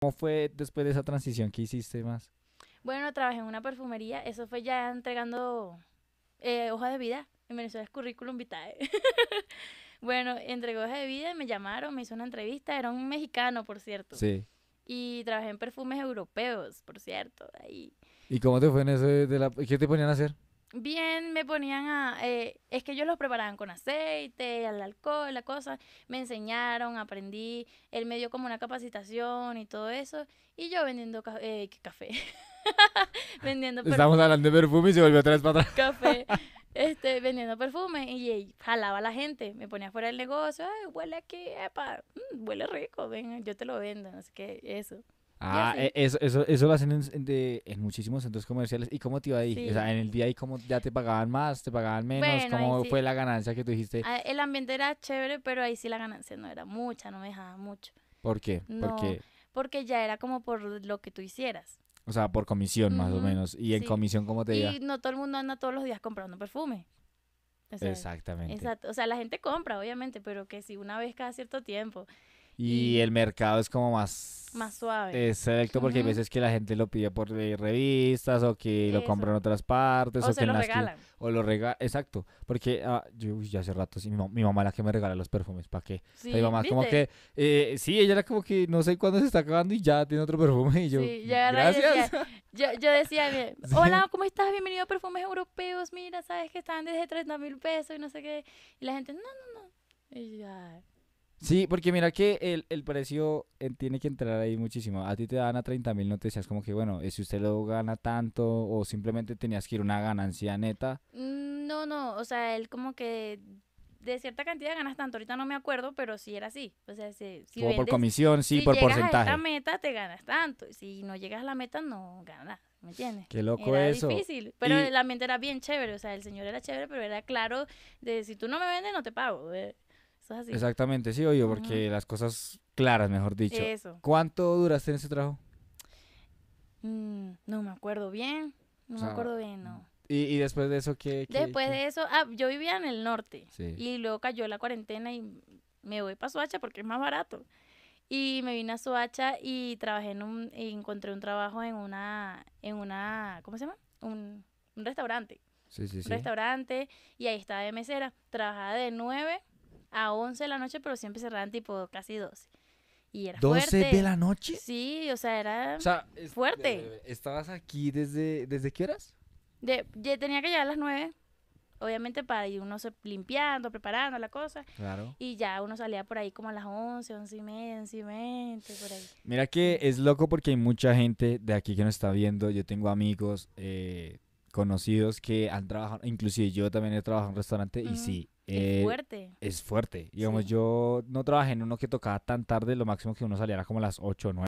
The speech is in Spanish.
¿Cómo fue después de esa transición que hiciste más? Bueno, trabajé en una perfumería, eso fue ya entregando hojas eh, hoja de vida. En Venezuela es currículum vitae. bueno, entregó hojas de vida, me llamaron, me hizo una entrevista, era un mexicano, por cierto. Sí. Y trabajé en perfumes europeos, por cierto, ahí. ¿Y cómo te fue en eso? de la... ¿Qué te ponían a hacer? bien me ponían a... Eh, es que ellos los preparaban con aceite, al alcohol, la cosa. Me enseñaron, aprendí. Él me dio como una capacitación y todo eso. Y yo vendiendo eh, café. vendiendo perfume. Estamos hablando de perfume y se volvió atrás para atrás. café. Este, vendiendo perfume y, jalaba a la gente, me ponía fuera del negocio, Ay, huele aquí, mm, huele rico, venga, yo te lo vendo, así que eso. Ah, e, eso, eso, eso, lo hacen en, muchísimos centros comerciales. ¿Y cómo te iba ahí? O sea, en el día ahí, ¿cómo ya te pagaban más? ¿Te pagaban menos? ¿Cómo fue la ganancia que tú dijiste? Ah, el ambiente era chévere, pero ahí sí la ganancia no era mucha, no me dejaba mucho. ¿Por qué? Porque ya era como por lo que tú hicieras. O sea, por comisión más o menos. ¿Y en comisión cómo te iba? Y no todo el mundo anda todos los días comprando perfume. Exactamente. O sea, la gente compra, obviamente, pero que si una vez cada cierto tiempo. Y, el mercado es como más... Más suave. Exacto, porque hay veces que la gente lo pide por eh, revistas o que lo compran en otras partes. O, se que lo regalan. o lo regalan, exacto. Porque ah, yo ya hace rato, mi, mamá la que me regala los perfumes, ¿para qué? Sí, mi mamá como que, eh, sí, ella era como que no sé cuándo se está acabando y ya tiene otro perfume y yo, sí, ya gracias. yo, yo, decía, hola, ¿cómo estás? Bienvenido a Perfumes Europeos, mira, sabes que están desde 30 mil pesos y no sé qué. Y la gente, no, no, no. Y ya... Sí, porque mira que el, el precio eh, tiene que entrar ahí muchísimo. A ti te dan a 30 mil, no te decías como que, bueno, si usted lo gana tanto o simplemente tenías que ir una ganancia neta. Mm, no, no, o sea, él como que de cierta cantidad ganas tanto, ahorita no me acuerdo, pero sí era así. O sea, si, por comisión, sí, si por llegas A esta meta te ganas tanto, si no llegas a la meta no ganas. ¿Me entiendes? Qué loco era eso. difícil, pero la el ambiente era bien chévere, o sea, el señor era chévere, pero era claro de si tú no me vendes no te pago. Eh". Exactamente, sí, oye, porque las cosas claras, mejor dicho. ¿Cuánto duraste en ese trabajo? Mm, no me acuerdo bien. No me ah, acuerdo bien, no. ¿Y, después de eso qué? después de eso, ah, yo vivía en el norte. Y luego cayó la cuarentena y me voy para Suacha porque es más barato. Y me vine a Suacha y trabajé en un, encontré un trabajo en una, en una, ¿cómo se llama? Un, restaurante. Sí, sí, un restaurante y ahí estaba de mesera. Trabajaba de nueve a 11 de la noche, pero siempre cerraban tipo casi 12. Y era ¿12 de la noche? Sí, o sea, era fuerte. Eh, ¿Estabas aquí desde, desde qué horas? De, tenía que llegar a las 9 obviamente para ir uno limpiando, preparando la cosa. Claro. Y ya uno salía por ahí como a las 11, 11 y media, 11 y media por ahí. Mira que es loco porque hay mucha gente de aquí que nos está viendo. Yo tengo amigos, eh, conocidos que han trabajado, inclusive yo también he trabajado en un restaurante y mm, sí. es eh, fuerte. Es fuerte. Digamos, yo no trabajé en uno que tocaba tan tarde, lo máximo que uno saliera como a las 8 o 9.